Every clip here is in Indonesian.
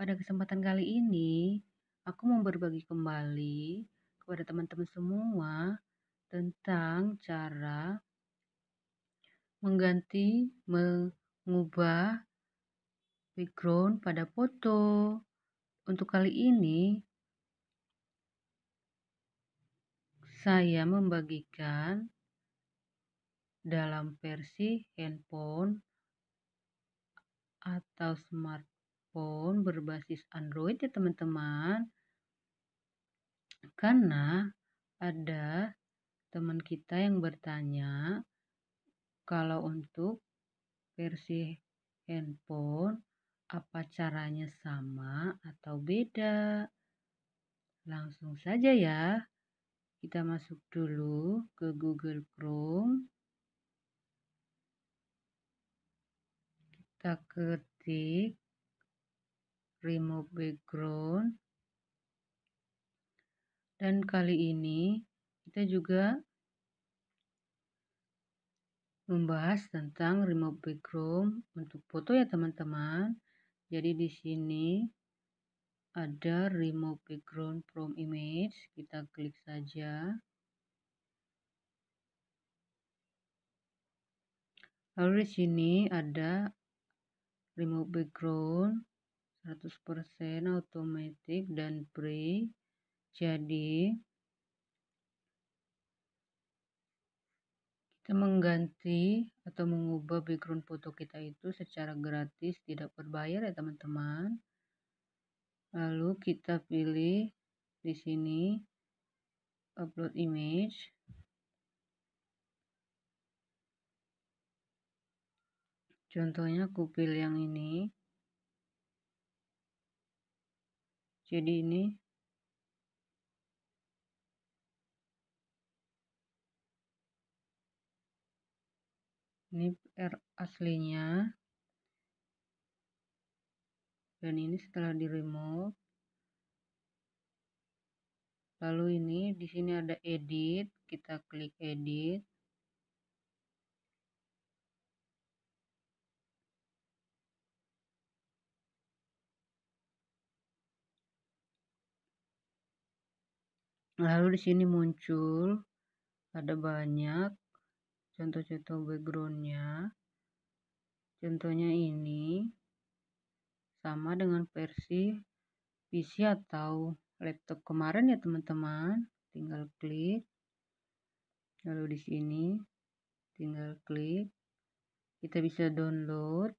Pada kesempatan kali ini, aku mau berbagi kembali kepada teman-teman semua tentang cara mengganti, mengubah background pada foto. Untuk kali ini, saya membagikan dalam versi handphone atau smartphone smartphone berbasis Android ya teman-teman. Karena ada teman kita yang bertanya kalau untuk versi handphone apa caranya sama atau beda. Langsung saja ya. Kita masuk dulu ke Google Chrome. Kita ketik remove background dan kali ini kita juga membahas tentang remove background untuk foto ya teman-teman jadi di sini ada remove background from image kita klik saja lalu di sini ada remove background 100% otomatis dan free jadi kita mengganti atau mengubah background foto kita itu secara gratis tidak berbayar ya teman-teman lalu kita pilih di sini upload image contohnya aku pilih yang ini jadi ini ini PR aslinya dan ini setelah di remove lalu ini di sini ada edit kita klik edit lalu di sini muncul ada banyak contoh-contoh backgroundnya contohnya ini sama dengan versi PC atau laptop kemarin ya teman-teman tinggal klik lalu di sini tinggal klik kita bisa download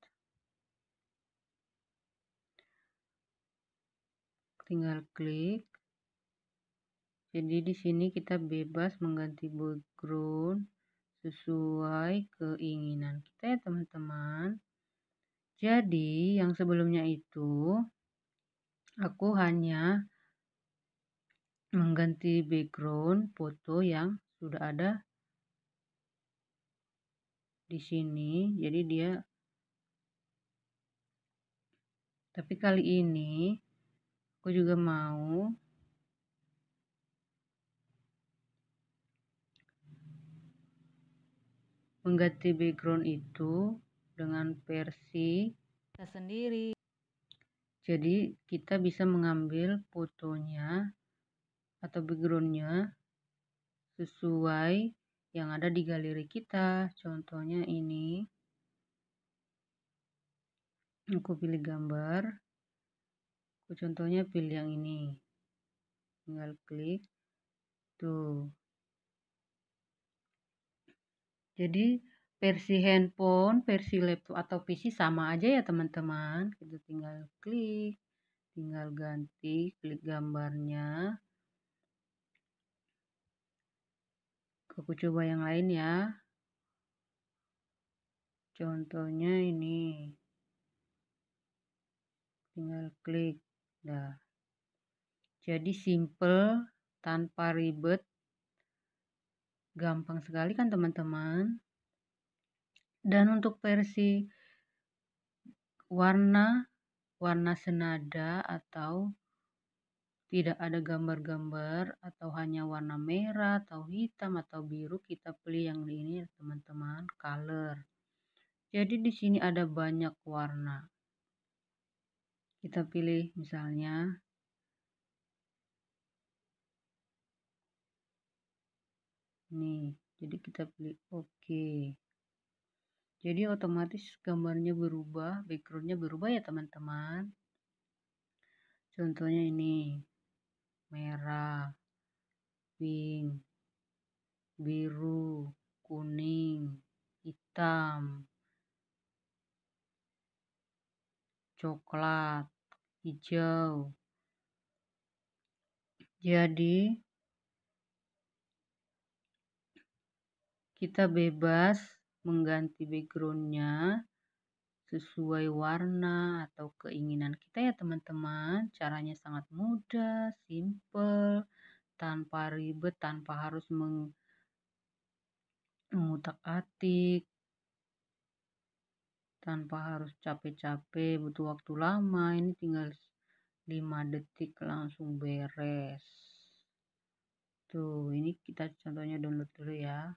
tinggal klik jadi di sini kita bebas mengganti background sesuai keinginan kita ya teman-teman. Jadi yang sebelumnya itu aku hanya mengganti background foto yang sudah ada di sini. Jadi dia tapi kali ini aku juga mau mengganti background itu dengan versi kita sendiri. Jadi kita bisa mengambil fotonya atau backgroundnya sesuai yang ada di galeri kita. Contohnya ini. Aku pilih gambar. Aku contohnya pilih yang ini. Tinggal klik. Tuh jadi versi handphone versi laptop atau PC sama aja ya teman-teman kita gitu, tinggal klik tinggal ganti klik gambarnya aku coba yang lain ya contohnya ini tinggal klik dah jadi simple tanpa ribet Gampang sekali kan teman-teman. Dan untuk versi warna warna senada atau tidak ada gambar-gambar atau hanya warna merah atau hitam atau biru kita pilih yang ini teman-teman color jadi di sini ada banyak warna kita pilih misalnya nih jadi kita pilih oke okay. jadi otomatis gambarnya berubah backgroundnya berubah ya teman-teman contohnya ini merah pink biru kuning hitam coklat hijau jadi kita bebas mengganti backgroundnya sesuai warna atau keinginan kita ya teman-teman caranya sangat mudah simple tanpa ribet tanpa harus meng mengutak-atik tanpa harus capek-capek butuh waktu lama ini tinggal 5 detik langsung beres tuh ini kita contohnya download dulu ya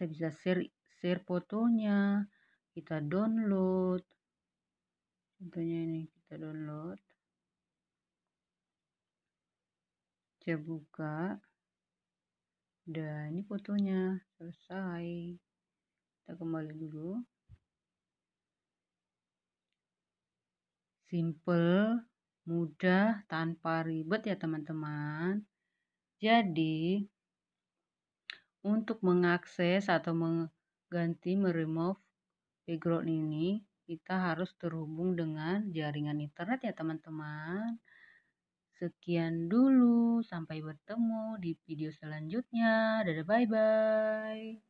kita bisa share share fotonya kita download contohnya ini kita download kita buka dan ini fotonya selesai kita kembali dulu simple mudah tanpa ribet ya teman-teman jadi untuk mengakses atau mengganti meremove background ini, kita harus terhubung dengan jaringan internet ya teman-teman. Sekian dulu, sampai bertemu di video selanjutnya. Dadah, bye-bye.